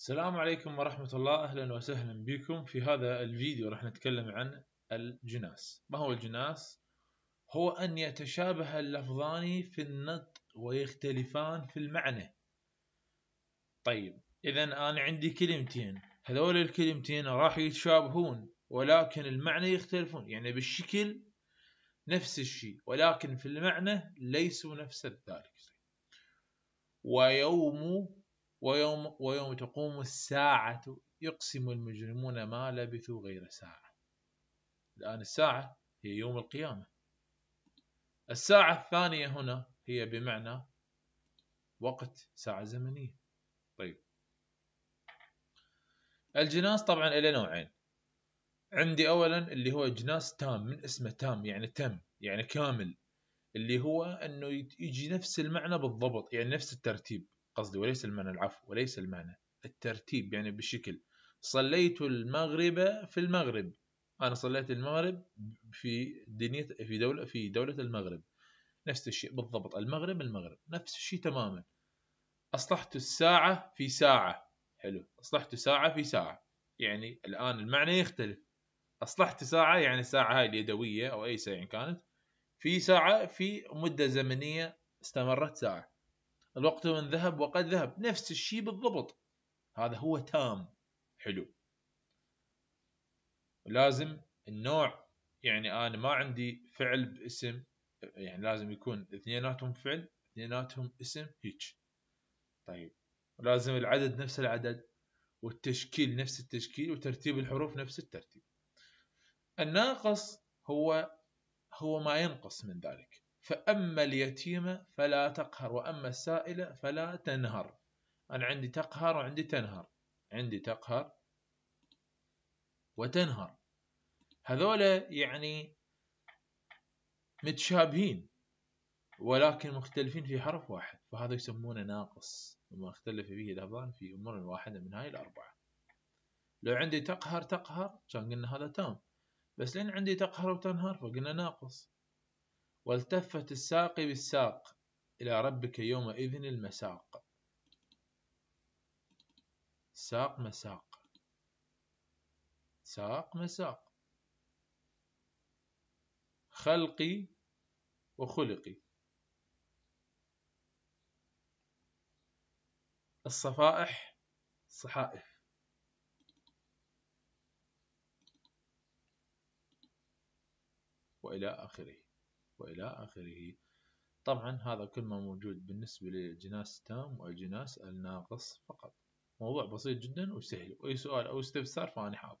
السلام عليكم ورحمة الله أهلا وسهلا بكم في هذا الفيديو راح نتكلم عن الجناس ما هو الجناس؟ هو أن يتشابه اللفظان في النطق ويختلفان في المعنى طيب إذا أنا عندي كلمتين هذول الكلمتين راح يتشابهون ولكن المعنى يختلفون يعني بالشكل نفس الشيء ولكن في المعنى ليسوا نفس ذلك ويوم ويوم, ويوم تقوم الساعة يقسم المجرمون ما لبثوا غير ساعة الآن الساعة هي يوم القيامة الساعة الثانية هنا هي بمعنى وقت ساعة زمنية طيب الجناس طبعا له نوعين عندي اولا اللي هو جناس تام من اسمه تام يعني تم يعني كامل اللي هو انه يجي نفس المعنى بالضبط يعني نفس الترتيب قصدي وليس المعنى العفو وليس المعنى الترتيب يعني بالشكل صليت المغرب في المغرب انا صليت المغرب في دنيا في دوله في دوله المغرب نفس الشيء بالضبط المغرب المغرب نفس الشيء تماما اصلحت الساعه في ساعه حلو اصلحت ساعه في ساعه يعني الان المعنى يختلف اصلحت ساعه يعني الساعه هاي اليدويه او اي ساعه كانت في ساعه في مده زمنيه استمرت ساعه الوقت من ذهب وقد ذهب نفس الشيء بالضبط هذا هو تام حلو لازم النوع يعني انا ما عندي فعل باسم يعني لازم يكون اثنيناتهم فعل اثنيناتهم اسم هيك طيب لازم العدد نفس العدد والتشكيل نفس التشكيل وترتيب الحروف نفس الترتيب الناقص هو هو ما ينقص من ذلك فأما اليتيمة فلا تقهر وأما السائلة فلا تنهر أنا عندي تقهر وعندي تنهر عندي تقهر وتنهر هذولا يعني متشابهين ولكن مختلفين في حرف واحد فهذا يسمونه ناقص وما اختلف به لفظان في أمور واحدة من هاي الأربعة لو عندي تقهر تقهر كان قلنا هذا تام بس لأن عندي تقهر وتنهر فقلنا ناقص والتفت الساقي بالساق إلى ربك يومئذ المساق ساق مساق ساق مساق خلقي وخلقي الصفائح صحائف وإلى آخره وإلى آخره طبعا هذا كل ما موجود بالنسبة للجناس التام والجناس الناقص فقط موضوع بسيط جدا وسهل وأي سؤال أو استفسار فأنا حاضر